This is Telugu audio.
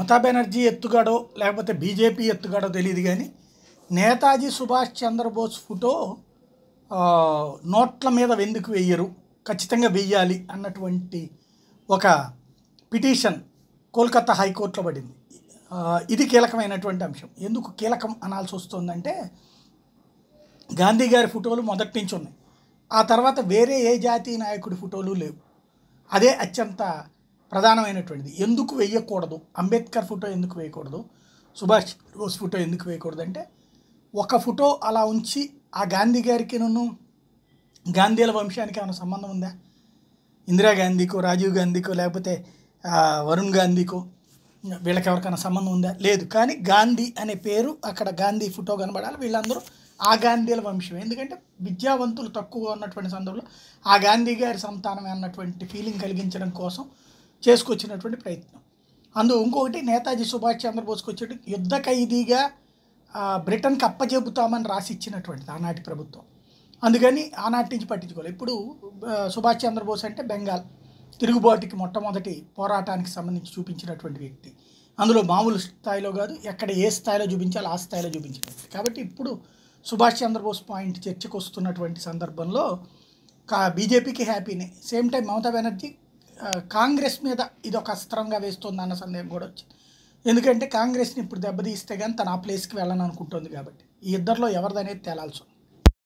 మమతా బెనర్జీ ఎత్తుగాడో లేకపోతే బీజేపీ ఎత్తుగాడో తెలియదు కానీ నేతాజీ సుభాష్ చంద్రబోస్ ఫోటో నోట్ల మీద వెందుకు వెయ్యరు ఖచ్చితంగా వెయ్యాలి అన్నటువంటి ఒక పిటిషన్ కోల్కతా హైకోర్టులో పడింది ఇది కీలకమైనటువంటి అంశం ఎందుకు కీలకం అనాల్సి వస్తుందంటే గాంధీ గారి ఫోటోలు మొదటి నుంచి ఉన్నాయి ఆ తర్వాత వేరే ఏ జాతీయ నాయకుడి ఫోటోలు లేవు అదే అత్యంత ప్రధానమైనటువంటిది ఎందుకు వేయకూడదు అంబేద్కర్ ఫోటో ఎందుకు వేయకూడదు సుభాష్ బోస్ ఫోటో ఎందుకు వేయకూడదు అంటే ఒక ఫోటో అలా ఉంచి ఆ గాంధీ గారికి నన్ను గాంధీల వంశానికి ఏమైనా సంబంధం ఉందా ఇందిరాగాంధీకో రాజీవ్ గాంధీకో లేకపోతే వరుణ్ గాంధీకో వీళ్ళకి ఎవరికైనా సంబంధం ఉందా లేదు కానీ గాంధీ అనే పేరు అక్కడ గాంధీ ఫోటో కనబడాలి వీళ్ళందరూ ఆ గాంధీల వంశం ఎందుకంటే విద్యావంతులు తక్కువగా ఉన్నటువంటి సందర్భంలో ఆ గాంధీ గారి సంతానమే అన్నటువంటి ఫీలింగ్ కలిగించడం కోసం చేసుకొచ్చినటువంటి ప్రయత్నం అందు ఇంకొకటి నేతాజీ సుభాష్ చంద్రబోస్కి వచ్చేటి యుద్ధ ఖైదీగా బ్రిటన్కి అప్పచెబుతామని రాసి ఇచ్చినటువంటిది ఆనాటి ప్రభుత్వం అందుకని ఆనాటి నుంచి పట్టించుకోవాలి ఇప్పుడు సుభాష్ చంద్రబోస్ అంటే బెంగాల్ తిరుగుబాటుకి మొట్టమొదటి పోరాటానికి సంబంధించి చూపించినటువంటి వ్యక్తి అందులో మామూలు స్థాయిలో కాదు ఎక్కడ ఏ స్థాయిలో చూపించాలో ఆ స్థాయిలో చూపించినట్టు కాబట్టి ఇప్పుడు సుభాష్ చంద్రబోస్ పాయింట్ చర్చకు వస్తున్నటువంటి సందర్భంలో కా బీజేపీకి హ్యాపీనే సేమ్ టైం మమతా బెనర్జీ కాంగ్రెస్ మీద ఇది ఒక అస్త్రంగా అన్న సందేహం కూడా వచ్చింది ఎందుకంటే కాంగ్రెస్ని ఇప్పుడు దెబ్బతీస్తే కానీ తను ఆ ప్లేస్కి వెళ్ళాలనుకుంటుంది కాబట్టి ఈ ఇద్దరిలో ఎవరిదనేది తేలాల్సి